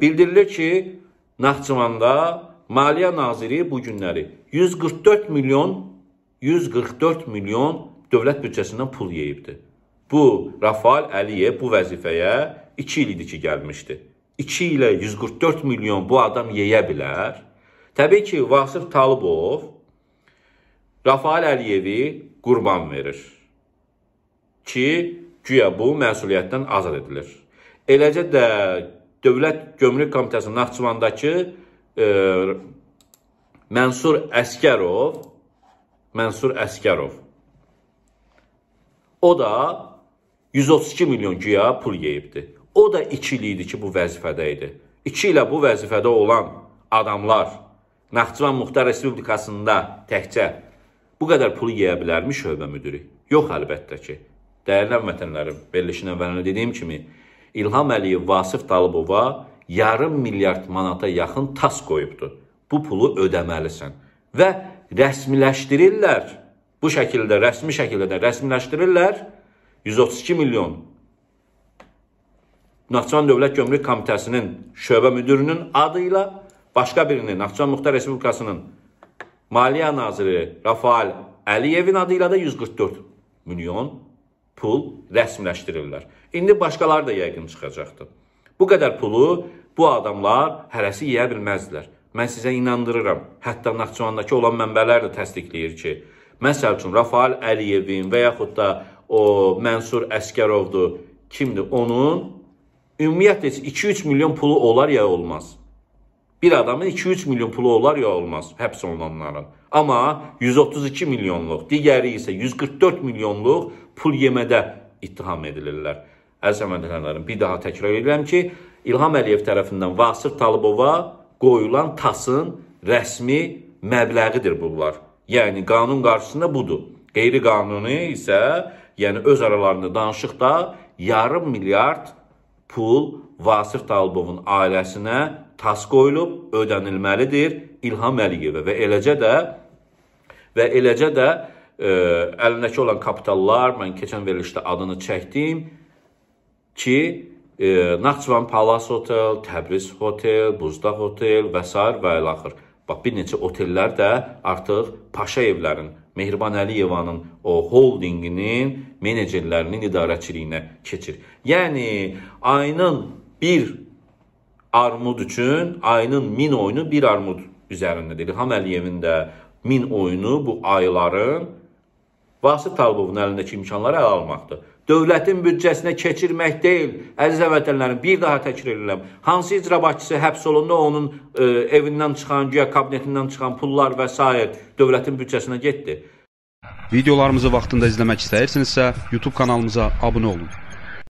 Bildirilir ki, Naxçıvanda Maliyyə Naziri bu günləri 144 milyon 144 milyon dövlət büdcəsindən pul yeyibdi. Bu, Rafael Əliyev bu vəzifəyə 2 il idi ki, gəlmişdi. 2 ilə 144 milyon bu adam yeyə bilər. Təbii ki, Vasif Talıbov Rafael Əliyevi qurban verir ki, güya bu məsuliyyətdən azad edilir. Eləcə də Dövlət Gömrük Komitəsinin Naxçıvandakı e, Mənsur Əskərov Mənsur Əskərov o da 132 milyon güya pul yeyibdi. O da 2 il idi ki, bu vəzifədə idi. 2 ilə bu vəzifədə olan adamlar Naxçıvan Muxtar Respublikasında təkcə bu qədər pul yeyə bilərmi şöbə müdiri? Yox, əlbəttə ki. Dəyərli vətənlərim, verilişin əvvəlində dediyim kimi, İlham Əliyev Vasif Talıbova yarım milyard manata yaxın tas qoyubdu. Bu pulu ödəməlisən. Və rəsmiləşdirirlər. Bu şəkildə, rəsmi şəkildə də rəsmiləşdirirlər 132 milyon. Naxçıvan Dövlət Gömrük Komitəsinin şöbə müdürünün adı ilə başqa birini Naxçıvan Muxtar Respublikasının Maliyyə Naziri Rafael Əliyevin adı ilə də 144 milyon pul rəsmiləşdirirlər. İndi başqaları da yəqin çıxacaqdır. Bu qədər pulu bu adamlar hərəsi yeyə bilməzdilər. Mən sizə inandırıram. Hətta Naxçıvandakı olan mənbələr də təsdiqləyir ki, məsəl üçün Rafael Əliyevin və yaxud da o Mənsur Əskərovdur, kimdir? Onun ümumiyyətlə 2-3 milyon pulu olar ya olmaz. Bir adamın 2-3 milyon pulu olar ya olmaz həbs olunanların. Amma 132 milyonluq, digəri isə 144 milyonluq pul yemədə ittiham edilirlər. Əziz əmədələrim, bir daha təkrar edirəm ki, İlham Əliyev tərəfindən Vasif Talıbova qoyulan tasın rəsmi məbləğidir bunlar. Yəni qanun qarşısında budur. Qeyri-qanuni isə, yəni öz aralarında danışıqda yarım milyard pul Vasif Talıbovun ailəsinə tas qoyulub, ödənilməlidir İlham Əliyevə və eləcə də və eləcə də ə, e, əlindəki olan kapitallar, mən keçən verilişdə adını çəkdim ki, ə, e, Naxçıvan Palas Hotel, Təbriz Hotel, Buzdağ Hotel və s. və ilaxır. Bax bir neçə otellər də artıq Paşayevlərin, Mehriban Əliyevanın o holdinginin menecerlərinin idarəçiliyinə keçir. Yəni ayının bir armud üçün ayının min oyunu bir armud üzərindədir. İlham Əliyevin də min oyunu bu ayların Vasif Talıbovun əlindəki imkanları ələ almaqdır. Dövlətin büdcəsinə keçirmək deyil, əziz vətənlərim, bir daha təkrar edirəm. Hansı icra başçısı həbs olunda onun e, evindən çıxan, güya kabinetindən çıxan pullar və s. dövlətin büdcəsinə getdi. Videolarımızı vaxtında izləmək istəyirsinizsə, YouTube kanalımıza abunə olun.